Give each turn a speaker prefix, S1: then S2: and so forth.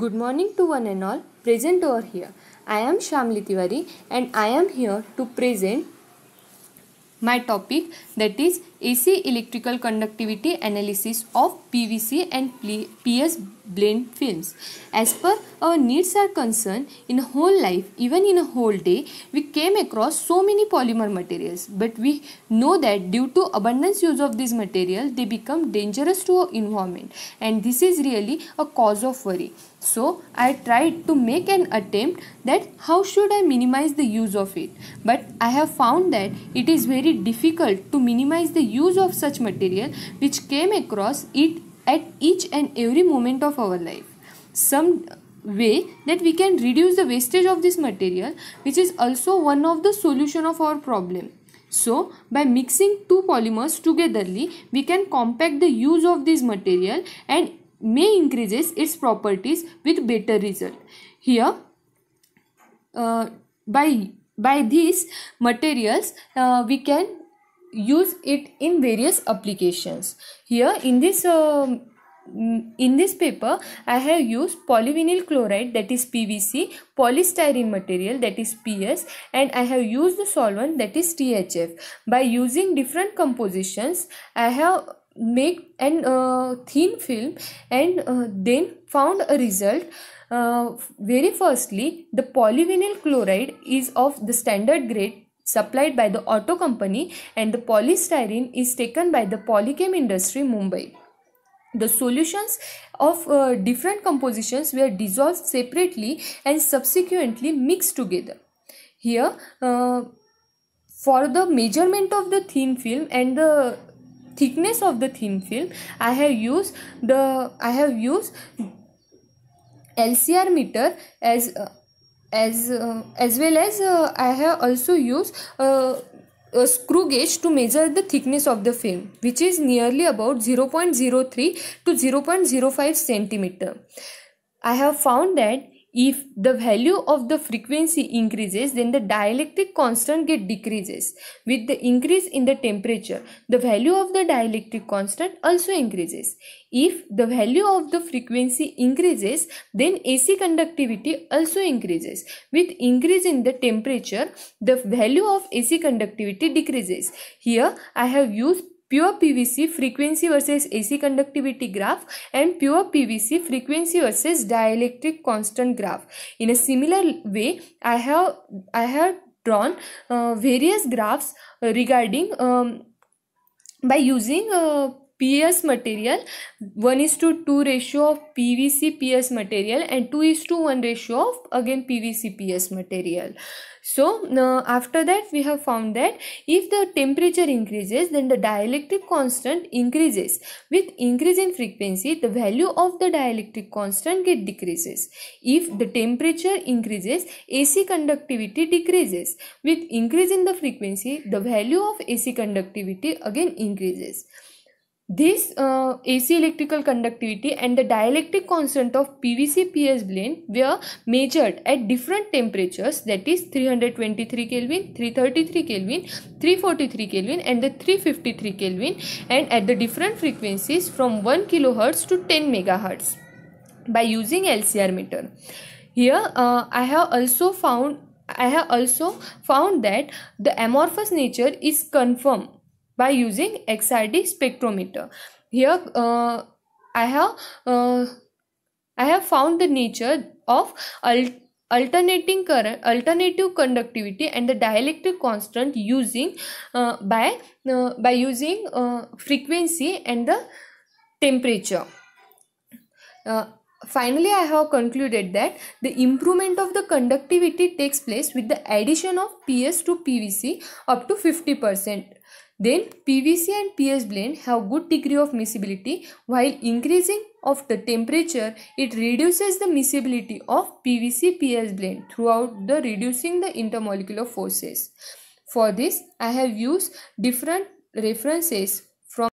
S1: Good morning to one and all present over here. I am Shamli Tiwari and I am here to present my topic that is AC electrical conductivity analysis of PVC and PS blend films. As per our needs are concerned, in a whole life, even in a whole day, we came across so many polymer materials. But we know that due to abundance use of these material, they become dangerous to our environment. And this is really a cause of worry. So I tried to make an attempt that how should I minimize the use of it. But I have found that it is very difficult to minimize the use of such material which came across it at each and every moment of our life. Some way that we can reduce the wastage of this material which is also one of the solution of our problem. So, by mixing two polymers togetherly, we can compact the use of this material and may increases its properties with better result. Here, uh, by by these materials, uh, we can use it in various applications here in this uh, mm, in this paper i have used polyvinyl chloride that is pvc polystyrene material that is ps and i have used the solvent that is thf by using different compositions i have made a uh, thin film and uh, then found a result uh, very firstly the polyvinyl chloride is of the standard grade supplied by the auto company and the polystyrene is taken by the polychem industry Mumbai. The solutions of uh, different compositions were dissolved separately and subsequently mixed together. Here, uh, for the measurement of the thin film and the thickness of the thin film, I have used the I have used LCR meter as uh, as uh, as well as uh, i have also used uh, a screw gauge to measure the thickness of the film which is nearly about 0.03 to 0.05 centimeter i have found that if the value of the frequency increases then the dielectric constant get decreases with the increase in the temperature the value of the dielectric constant also increases if the value of the frequency increases then ac conductivity also increases with increase in the temperature the value of ac conductivity decreases here i have used pure PVC frequency versus AC conductivity graph and pure PVC frequency versus dielectric constant graph. In a similar way, I have, I have drawn uh, various graphs regarding um, by using uh, PS material 1 is to 2 ratio of PVC PS material and 2 is to 1 ratio of again PVC PS material. So uh, after that we have found that if the temperature increases then the dielectric constant increases. With increase in frequency the value of the dielectric constant get decreases. If the temperature increases AC conductivity decreases. With increase in the frequency the value of AC conductivity again increases. This uh, AC electrical conductivity and the dielectric constant of PVC PS blend were measured at different temperatures that is 323 Kelvin, 333 Kelvin, 343 Kelvin and the 353 Kelvin and at the different frequencies from 1 kHz to 10 MHz by using LCR meter. Here uh, I have also found I have also found that the amorphous nature is confirmed by using XRD spectrometer. Here uh, I have uh, I have found the nature of al alternating current, alternative conductivity and the dielectric constant using uh, by uh, by using uh, frequency and the temperature. Uh, Finally, I have concluded that the improvement of the conductivity takes place with the addition of PS to PVC up to 50%. Then PVC and PS blend have good degree of miscibility while increasing of the temperature it reduces the miscibility of PVC PS blend throughout the reducing the intermolecular forces. For this I have used different references